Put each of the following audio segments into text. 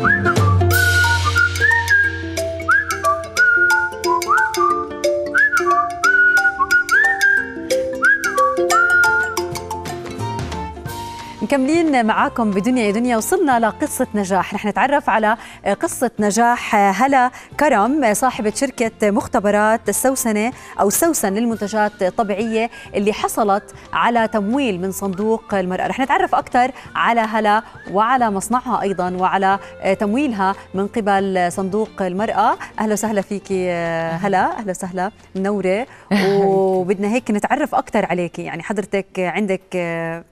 Thank you. مكملين معاكم بدنيا يا دنيا وصلنا لقصة نجاح رح نتعرف على قصة نجاح هلا كرم صاحبة شركة مختبرات السوسنة أو سوسن للمنتجات الطبيعية اللي حصلت على تمويل من صندوق المرأة رح نتعرف أكثر على هلا وعلى مصنعها أيضا وعلى تمويلها من قبل صندوق المرأة أهلا وسهلا فيكي هلا أهلا وسهلا منورة وبدنا هيك نتعرف أكثر عليكي يعني حضرتك عندك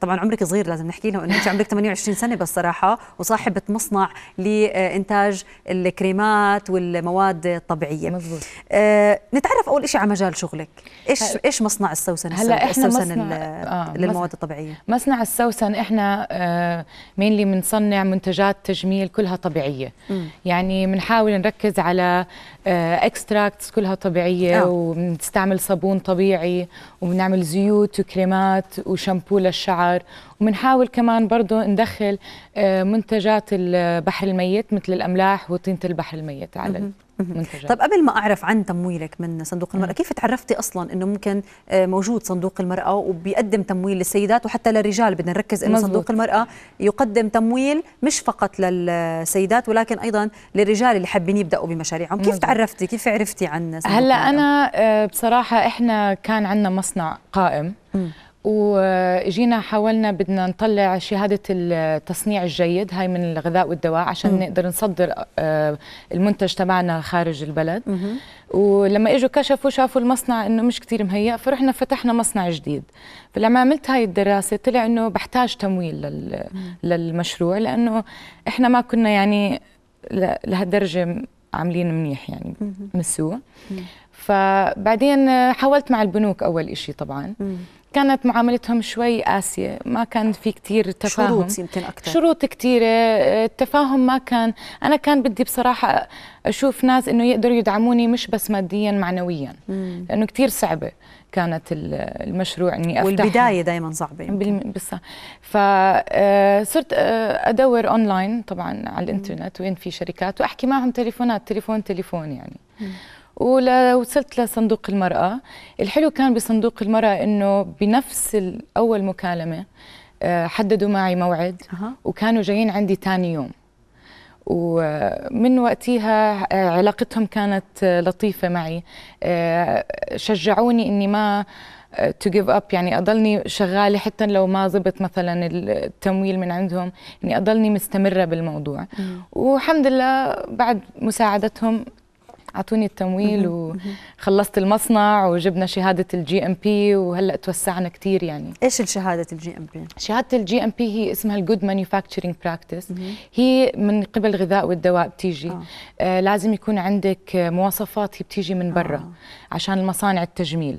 طبعا عمرك صغير لازم نحكي لنا انه انت عمرك 28 سنه بصراحه وصاحبه مصنع لانتاج الكريمات والمواد الطبيعيه مزبوط. آه نتعرف اول شيء على مجال شغلك ايش هل... ايش مصنع السوسن هلا احنا السوسن مصنع... آه للمواد الطبيعيه مصنع السوسن احنا آه مينلي بنصنع منتجات تجميل كلها طبيعيه م. يعني بنحاول نركز على آه اكستراكتس كلها طبيعيه آه. وبنستعمل صابون طبيعي وبنعمل زيوت وكريمات وشامبو للشعر وبنحاول كمان برضه ندخل آه، منتجات البحر الميت مثل الاملاح وطينه البحر الميت على المنتجات طيب قبل ما اعرف عن تمويلك من صندوق المراه كيف تعرفتي اصلا انه ممكن آه، موجود صندوق المراه وبيقدم تمويل للسيدات وحتى للرجال بدنا نركز انه صندوق المراه يقدم تمويل مش فقط للسيدات ولكن ايضا للرجال اللي حابين يبداوا بمشاريعهم كيف مزبوط. تعرفتي كيف عرفتي عن صندوق هلا المرأة؟ انا آه، بصراحه احنا كان عندنا مصنع قائم م. وجينا حاولنا بدنا نطلع شهادة التصنيع الجيد هاي من الغذاء والدواء عشان مم. نقدر نصدر آه، المنتج تبعنا خارج البلد مم. ولما اجوا كشفوا شافوا المصنع انه مش كثير مهيأ فرحنا فتحنا مصنع جديد فلما عملت هاي الدراسة طلع انه بحتاج تمويل لل... للمشروع لانه احنا ما كنا يعني لهالدرجة عاملين منيح يعني مسوء فبعدين حاولت مع البنوك اول شيء طبعا كانت معاملتهم شوي قاسية ما كان في كتير تفاهم شروط يمكن أكثر شروط كتيرة التفاهم ما كان أنا كان بدي بصراحة أشوف ناس إنه يقدروا يدعموني مش بس ماديا معنويا مم. لأنه كتير صعبة كانت المشروع إني أفتح والبداية دائما صعبة بس فصرت آه، آه، أدور أونلاين طبعا على الإنترنت وين في شركات وأحكي معهم تليفونات تليفون تليفون يعني مم. ووصلت لصندوق المرأة الحلو كان بصندوق المرأة أنه بنفس أول مكالمة آه، حددوا معي موعد وكانوا جايين عندي تاني يوم ومن وقتها آه، علاقتهم كانت آه، لطيفة معي شجعوني أني ما تو جيف اب يعني اضلني شغاله حتى لو ما زبط مثلا التمويل من عندهم اني يعني اضلني مستمره بالموضوع مم. والحمد لله بعد مساعدتهم اعطوني التمويل وخلصت المصنع وجبنا شهاده الجي ام بي وهلا توسعنا كثير يعني ايش الشهاده الجي ام بي شهاده الجي ام بي هي اسمها الجود مانيفاكتشرنج براكتس هي من قبل الغذاء والدواء بتيجي آه. آه لازم يكون عندك مواصفات هي بتيجي من برا آه. عشان المصانع التجميل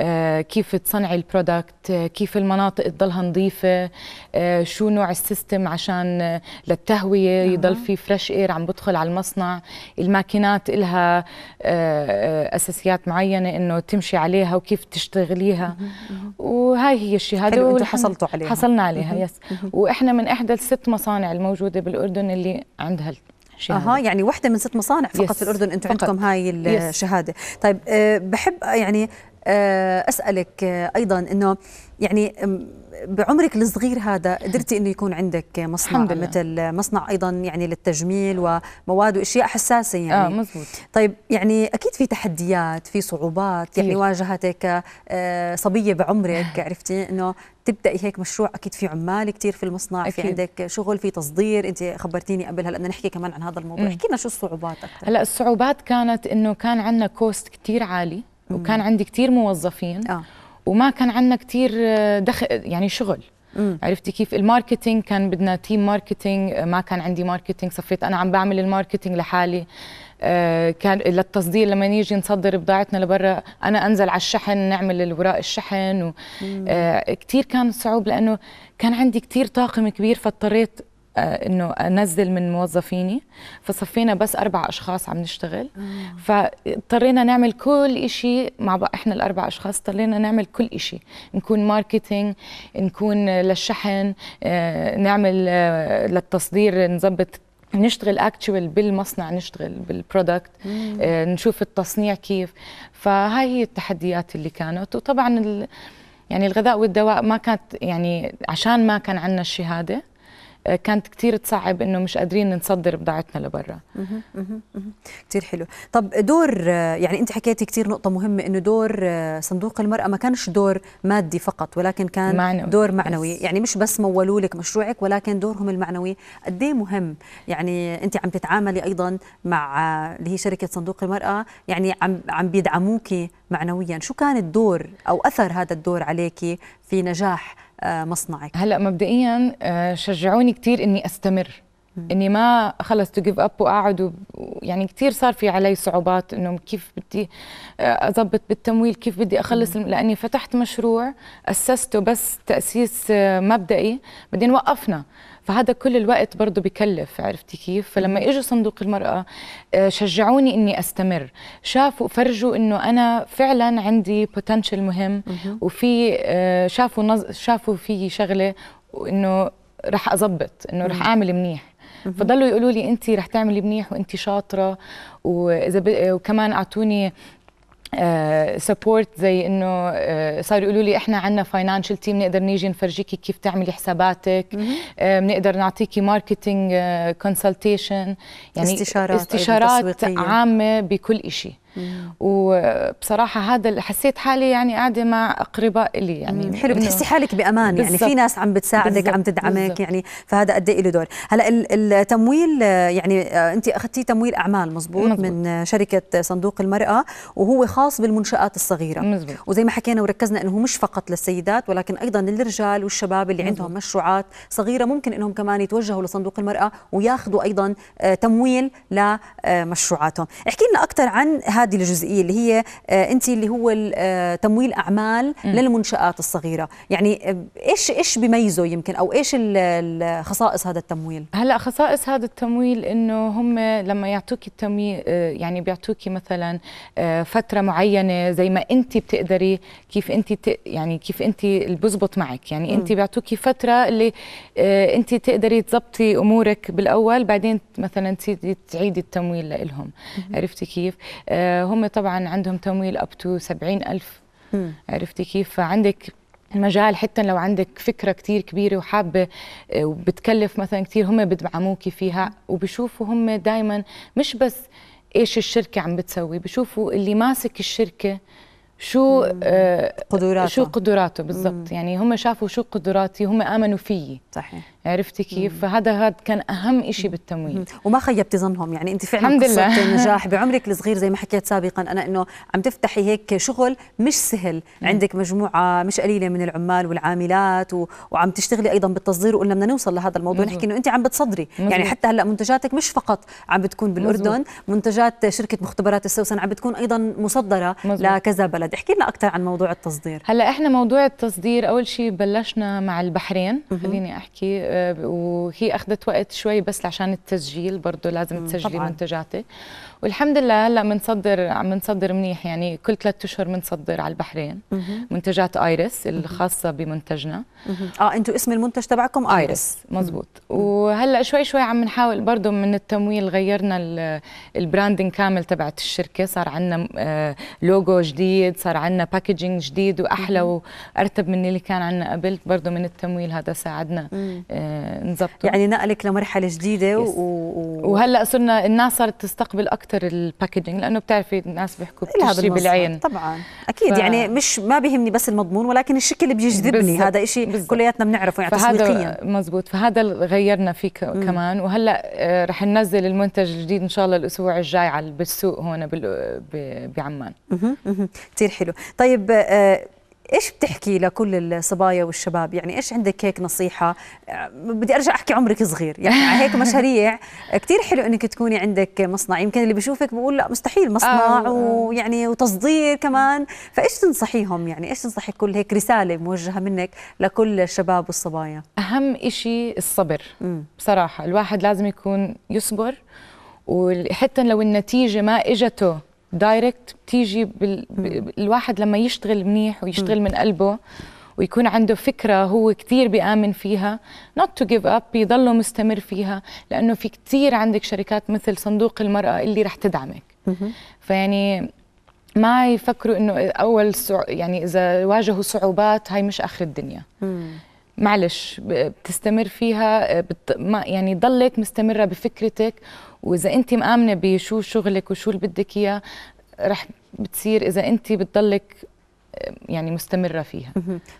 آه، كيف تصنعي البرودكت آه، كيف المناطق تضلها نظيفة آه، شو نوع السيستم عشان للتهوية يضل في فريش اير عم بدخل على المصنع الماكينات إلها أساسيات معينة إنه تمشي عليها وكيف تشتغليها وهاي هي الشهادة حلو حصلتوا عليها حصلنا عليها يس وإحنا من إحدى الست مصانع الموجودة بالأردن اللي عندها اها يعني واحده من ست مصانع فقط في الاردن انتم عندكم هاي الشهاده يس. طيب أه بحب يعني آه، اسالك آه، ايضا انه يعني بعمرك الصغير هذا قدرتي انه يكون عندك مصنع الحمد لله. مثل مصنع ايضا يعني للتجميل آه. ومواد واشياء حساسه يعني اه مزبوط طيب يعني اكيد في تحديات في صعوبات كتير. يعني واجهتك صبيه بعمرك عرفتي انه تبداي هيك مشروع اكيد في عمال كثير في المصنع أكيد. في عندك شغل في تصدير انت خبرتيني قبل هلا بدنا نحكي كمان عن هذا الموضوع احكي لنا شو الصعوبات اكثر هلا الصعوبات كانت انه كان عندنا كوست كثير عالي وكان عندي كثير موظفين آه. وما كان عندنا كثير آه، دخل يعني شغل مم. عرفتي كيف الماركتينج كان بدنا تيم ماركتينج آه، ما كان عندي ماركتينج صفيت انا عم بعمل الماركتينج لحالي آه، كان للتصدير لما نيجي نصدر بضاعتنا لبرا انا انزل على الشحن نعمل الوراق الشحن و كثير كان صعوب لانه كان عندي كثير طاقم كبير فاضطريت آه، انه انزل من موظفيني فصفينا بس اربع اشخاص عم نشتغل آه. فاضطرينا نعمل كل شيء مع بقى احنا الاربع اشخاص اضطرينا نعمل كل شيء نكون ماركتينج نكون للشحن آه، نعمل للتصدير نظبط نشتغل اكتشوال بالمصنع نشتغل بالبرودكت نشوف التصنيع كيف فهاي هي التحديات اللي كانت وطبعا يعني الغذاء والدواء ما كانت يعني عشان ما كان عندنا الشهاده كانت كثير تصعب انه مش قادرين نصدر بضاعتنا لبرا كثير حلو طب دور يعني انت حكيتي كثير نقطه مهمه انه دور آه، صندوق المراه ما كانش دور مادي فقط ولكن كان معنوي. دور معنوي بس. يعني مش بس مولوا لك مشروعك ولكن دورهم المعنوي قد إيه مهم يعني انت عم تتعاملي ايضا مع آه، اللي هي شركه صندوق المراه يعني عم عم بيدعموكي معنويا شو كان الدور أو أثر هذا الدور عليك في نجاح آه، مصنعك هلأ مبدئيا آه، شجعوني كثير أني أستمر اني ما خلص تو جيف اب واقعد يعني كثير صار في علي صعوبات انه كيف بدي اضبط آه، بالتمويل كيف بدي اخلص م. لاني فتحت مشروع اسسته بس تاسيس مبدئي بعدين وقفنا فهذا كل الوقت برضه بكلف عرفتي كيف فلما اجوا صندوق المرأة آه، شجعوني اني استمر شافوا فرجوا انه انا فعلا عندي بوتنشل مهم وفي آه، شافوا نز... شافوا في شغله انه رح اظبط انه رح اعمل منيح فضلوا يقولوا لي انت رح تعملي منيح وانت شاطره واذا ب... وكمان اعطوني سبورت آه، زي انه آه، صاروا يقولوا لي احنا عندنا فاينانشال تيم نقدر نيجي نفرجيكي كيف تعملي حساباتك بنقدر آه، نعطيكي ماركتينج كونسلتيشن يعني استشارات استشارات عامه بكل شيء وبصراحه هذا حسيت حالي يعني قاعده مع اقرباء لي يعني حلو بتحسي حالك بامان بالزبط. يعني في ناس عم بتساعدك بالزبط. عم تدعمك بالزبط. يعني فهذا قد ايه له دور هلا التمويل يعني آه، انت اخذتي تمويل اعمال مزبوط, مزبوط من شركه صندوق المراه وهو خاص بالمنشات الصغيره مزبوط. وزي ما حكينا وركزنا انه مش فقط للسيدات ولكن ايضا للرجال والشباب اللي مزبوط. عندهم مشروعات صغيره ممكن انهم كمان يتوجهوا لصندوق المراه وياخذوا ايضا آه، تمويل لمشروعاتهم آه، احكي لنا اكثر عن هذه الجزئيه اللي هي آه، انت اللي هو آه، تمويل اعمال م. للمنشات الصغيره يعني آه، ايش ايش بيميزه يمكن او ايش خصائص هذا التمويل هلا خصائص هذا التمويل انه هم لما يعطوك التمويل يعني بيعطوكي مثلا فتره معينه زي ما انت بتقدري كيف انت يعني كيف انت بزبط معك يعني انت بيعطوكي فتره اللي انت تقدري تظبطي امورك بالاول بعدين مثلا تعيدي التمويل لهم عرفتي كيف هم طبعا عندهم تمويل اب تو 70 الف عرفتي كيف فعندك مجال حتى لو عندك فكره كثير كبيره وحابه آه، وبتكلف مثلا كثير هم بدعموكي فيها وبشوفوا هم دائما مش بس ايش الشركه عم بتسوي بشوفوا اللي ماسك الشركه شو آه، قدراته شو قدراته بالضبط يعني هم شافوا شو قدراتي هم امنوا فيي صحيح عرفتي كيف فهذا هذا كان اهم شيء بالتمويل وما خيبتي ظنهم يعني انت فعلا الحمد لله. نجاح بعمرك الصغير زي ما حكيت سابقا انا انه عم تفتحي هيك شغل مش سهل عندك مجموعه مش قليله من العمال والعاملات و... وعم تشتغلي ايضا بالتصدير وقلنا بدنا نوصل لهذا الموضوع مزبوط. نحكي انه انت عم بتصدري مزبوط. يعني حتى هلا منتجاتك مش فقط عم بتكون بالاردن مزبوط. منتجات شركه مختبرات السوسن عم بتكون ايضا مصدره مزبوط. لكذا بلد احكي لنا اكثر عن موضوع التصدير هلا احنا موضوع التصدير اول شيء بلشنا مع البحرين خليني احكي آه، وهي اخذت وقت شوي بس عشان التسجيل برضه لازم تسجلي منتجاتك والحمد لله هلا بنصدر عم نصدر منيح يعني كل ثلاث اشهر بنصدر على البحرين منتجات ايرس الخاصه بمنتجنا اه انتم اسم المنتج تبعكم ايرس مزبوط وهلا شوي شوي عم نحاول برضه من التمويل غيرنا البراندنج كامل تبعت الشركه صار عندنا آه، لوجو جديد صار عندنا باكجينج جديد واحلى وارتب من اللي كان عندنا قبل برضه من التمويل هذا ساعدنا آه، نظبطه يعني نقلك لمرحله جديده و... وهلا صرنا الناس صارت تستقبل اكثر اكثر الباكجينج لانه بتعرفي الناس بيحكوا بتشتري بالعين طبعا اكيد ف... يعني مش ما بيهمني بس المضمون ولكن الشكل بيجذبني هذا شيء كلياتنا بنعرفه يعني تسويقيا مزبوط فهذا غيرنا فيه كمان وهلا آه، رح ننزل المنتج الجديد ان شاء الله الاسبوع الجاي على بالسوق هون بعمان كثير حلو طيب آه، ايش بتحكي لكل الصبايا والشباب يعني ايش عندك هيك نصيحه آه، بدي ارجع احكي عمرك صغير يعني هيك مشاريع كثير حلو انك تكوني عندك مصنع يمكن اللي بشوفك بقول لا مستحيل مصنع آه. ويعني وتصدير كمان فايش تنصحيهم يعني ايش تنصحي كل هيك رساله موجهه منك لكل الشباب والصبايا اهم شيء الصبر م. بصراحه الواحد لازم يكون يصبر وحتى لو النتيجه ما اجته دايركت بتيجي بال... الواحد لما يشتغل منيح ويشتغل من قلبه ويكون عنده فكرة هو كثير بيآمن فيها نوت تو جيف اب بيضله مستمر فيها لأنه في كثير عندك شركات مثل صندوق المرأة اللي رح تدعمك فيعني ما يفكروا انه اول سع... يعني اذا واجهوا صعوبات هاي مش اخر الدنيا معلش بتستمر فيها بت... ما يعني ضلك مستمره بفكرتك واذا انت مامنه بشو شغلك وشو اللي بدك اياه رح بتصير اذا انت بتضلك آه، يعني مستمره فيها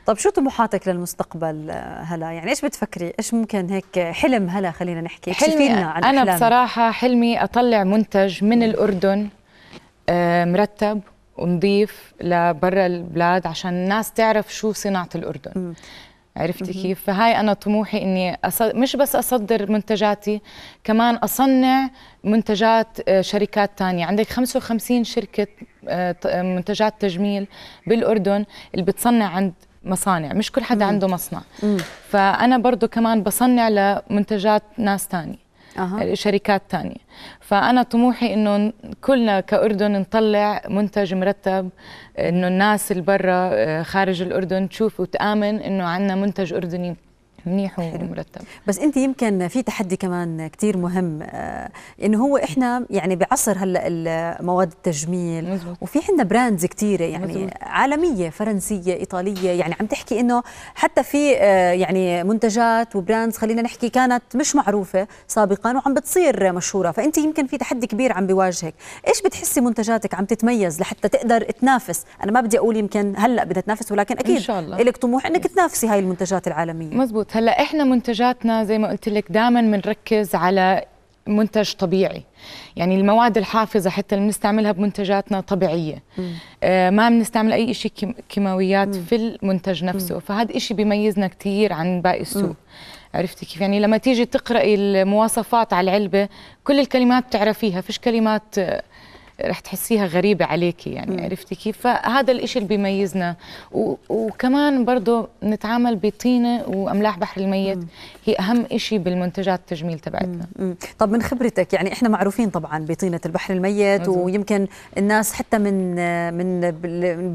طب شو طموحاتك للمستقبل آه، هلا يعني ايش بتفكري ايش ممكن هيك حلم هلا خلينا نحكي حلمي عن انا أحلام. بصراحه حلمي اطلع منتج من الاردن آه، مرتب ونضيف لبرا البلاد عشان الناس تعرف شو صناعه الاردن عرفتي كيف فهاي انا طموحي اني أصد... مش بس اصدر منتجاتي كمان اصنع منتجات آه، شركات تانية عندك 55 شركه آه، آه، منتجات تجميل بالاردن اللي بتصنع عند مصانع مش كل حدا عنده مصنع فانا برضو كمان بصنع لمنتجات ناس تانية أه. شركات تانية فأنا طموحي إنه كلنا كأردن نطلع منتج مرتب إنه الناس اللي برا آه، خارج الأردن تشوف وتآمن إنه عندنا منتج أردني منيح ومرتب بس انت يمكن في تحدي كمان كثير مهم آه انه هو احنا يعني بعصر هلا مواد التجميل مزبوط. وفي عندنا براندز كثيره يعني مزبوط. عالميه فرنسيه ايطاليه يعني عم تحكي انه حتى في آه يعني منتجات وبراندز خلينا نحكي كانت مش معروفه سابقا وعم بتصير مشهوره فانت يمكن في تحدي كبير عم بيواجهك ايش بتحسي منتجاتك عم تتميز لحتى تقدر تنافس انا ما بدي اقول يمكن هلا بدها تنافس ولكن اكيد إن شاء الله. لك طموح انك تنافسي هاي المنتجات العالميه مزبوط مزبوط هلا احنا منتجاتنا زي ما قلت لك دائما بنركز على منتج طبيعي يعني المواد الحافظة حتى اللي بنستعملها بمنتجاتنا طبيعية آه ما بنستعمل أي شيء كيماويات في المنتج نفسه مم. فهذا إشي بيميزنا كتير عن باقي السوق مم. عرفتي كيف يعني لما تيجي تقرأي المواصفات على العلبة كل الكلمات بتعرفيها فيش كلمات آه رح تحسيها غريبة عليكي يعني عرفتي كيف فهذا الإشي اللي بيميزنا و... وكمان برضه نتعامل بطينة وأملاح بحر الميت هي أهم إشي بالمنتجات التجميل تبعتنا م. طب من خبرتك يعني إحنا معروفين طبعا بطينة البحر الميت مزم. ويمكن الناس حتى من من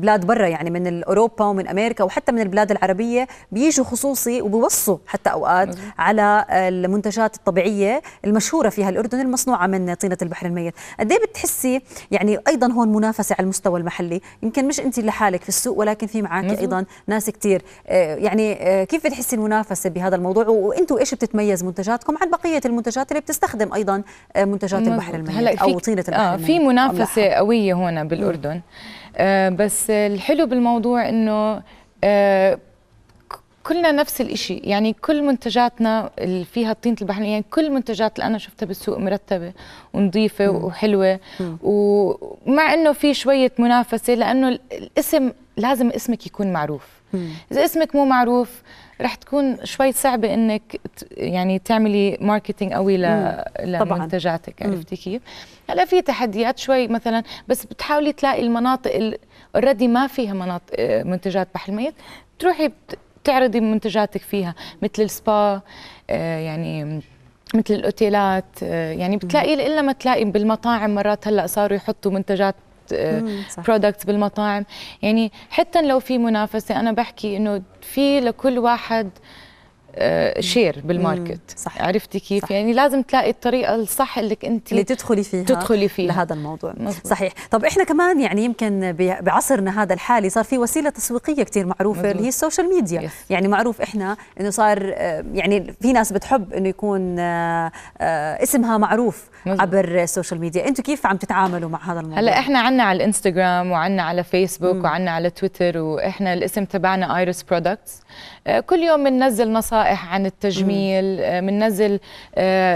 بلاد برا يعني من أوروبا ومن أمريكا وحتى من البلاد العربية بيجوا خصوصي وبوصوا حتى أوقات مزم. على المنتجات الطبيعية المشهورة فيها الأردن المصنوعة من طينة البحر الميت قد إيه بتحسي يعني ايضا هون منافسه على المستوى المحلي يمكن مش انت لحالك في السوق ولكن في معك ايضا ناس كثير آه، يعني آه، كيف بتحسي المنافسه بهذا الموضوع وانتم ايش بتتميز منتجاتكم عن بقيه المنتجات اللي بتستخدم ايضا آه، منتجات البحر الميت او طينه البحر آه الميت. في منافسه قويه هون بالاردن آه بس الحلو بالموضوع انه آه كلنا نفس الإشي يعني كل منتجاتنا اللي فيها طينة البحر يعني كل منتجات اللي أنا شفتها بالسوق مرتبة ونظيفة وحلوة مم. ومع أنه في شوية منافسة لأنه الاسم لازم اسمك يكون معروف مم. إذا اسمك مو معروف رح تكون شوي صعبة إنك يعني تعملي ماركتينج قوي ل... لمنتجاتك عرفتي كيف؟ هلا في تحديات شوي مثلا بس بتحاولي تلاقي المناطق اوريدي ما فيها مناطق آه، منتجات بحر الميت تروحي بت... بتعرضي منتجاتك فيها مثل السبا آه، يعني مثل الاوتيلات آه، يعني بتلاقي الا ما تلاقي بالمطاعم مرات هلا صاروا يحطوا منتجات برودكت آه، بالمطاعم يعني حتى لو في منافسه انا بحكي انه في لكل واحد شير آه، بالماركت صح. عرفتي كيف صح. يعني لازم تلاقي الطريقه الصح اللي انت اللي تدخلي فيها تدخلي فيها لهذا الموضوع مزبوط. صحيح طب احنا كمان يعني يمكن بعصرنا هذا الحالي صار في وسيله تسويقيه كثير معروفه مزبوط. اللي هي السوشيال ميديا يس. يعني معروف احنا انه صار آه، يعني في ناس بتحب انه يكون آه، اسمها معروف مزبوط. عبر السوشيال ميديا انتم كيف عم تتعاملوا مع هذا الموضوع هلا احنا عنا على الانستغرام وعنا على فيسبوك مم. وعنا على تويتر واحنا الاسم تبعنا ايرس برودكتس كل يوم بننزل نصائح نصائح عن التجميل بننزل آه،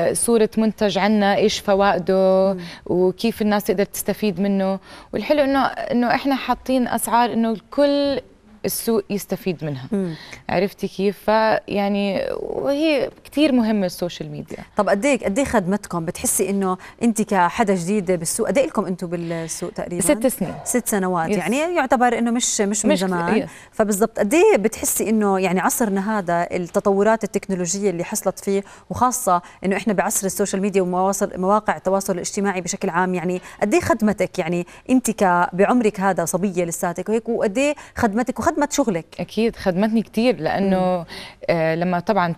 آه، صوره منتج عنا ايش فوائده وكيف الناس تقدر تستفيد منه والحلو انه انه احنا حاطين اسعار انه الكل السوق يستفيد منها مم. عرفتي كيف فيعني وهي كثير مهمه السوشيال ميديا طب قد ايه قد ايه خدمتكم بتحسي انه انت كحدا جديد بالسوق قد ايه لكم انتم بالسوق تقريبا ست سنين ست سنوات يس. يعني يعتبر انه مش مش من مش زمان فبالضبط قد ايه بتحسي انه يعني عصرنا هذا التطورات التكنولوجيه اللي حصلت فيه وخاصه انه احنا بعصر السوشيال ميديا ومواقع التواصل الاجتماعي بشكل عام يعني قد ايه خدمتك يعني انت بعمرك هذا صبيه لساتك وهيك وقد ايه خدمتك وخدمتك خدمت شغلك اكيد خدمتني كثير لانه آه لما طبعا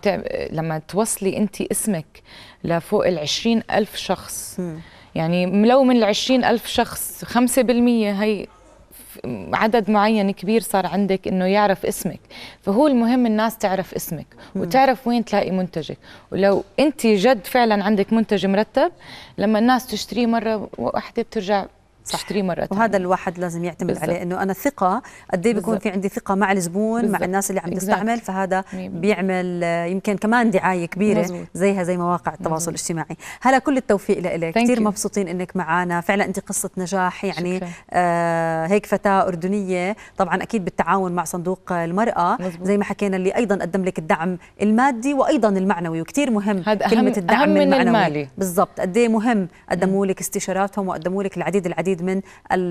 لما توصلي انت اسمك لفوق ال ألف شخص مم. يعني لو من ال ألف شخص 5% هي عدد معين كبير صار عندك انه يعرف اسمك فهو المهم الناس تعرف اسمك وتعرف وين تلاقي منتجك ولو انت جد فعلا عندك منتج مرتب لما الناس تشتريه مره واحده بترجع تشتريه مره ثانيه وهذا الواحد لازم يعتمد بالزبط. عليه انه انا ثقة قد ايه بيكون في عندي ثقه مع الزبون بالزبط. مع الناس اللي عم تستعمل فهذا بيعمل يمكن كمان دعايه كبيره مزبوط. زيها زي مواقع التواصل الاجتماعي هلا كل التوفيق لك كثير مبسوطين انك معنا فعلا انت قصه نجاح يعني آه هيك فتاه اردنيه طبعا اكيد بالتعاون مع صندوق المراه مزبوط. زي ما حكينا اللي ايضا قدم لك الدعم المادي وايضا المعنوي وكثير مهم هذا كلمه الدعم أهم من المعنوي بالضبط قد ايه مهم قدموا لك استشاراتهم وقدموا لك العديد العديد المزيد من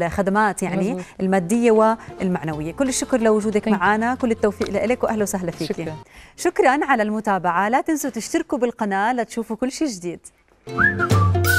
الخدمات يعني مزبوط. الماديه والمعنويه كل الشكر لوجودك معنا كل التوفيق لك واهلا وسهلا فيك شكرا. شكرا على المتابعه لا تنسوا تشتركوا بالقناه لتشوفوا كل شيء جديد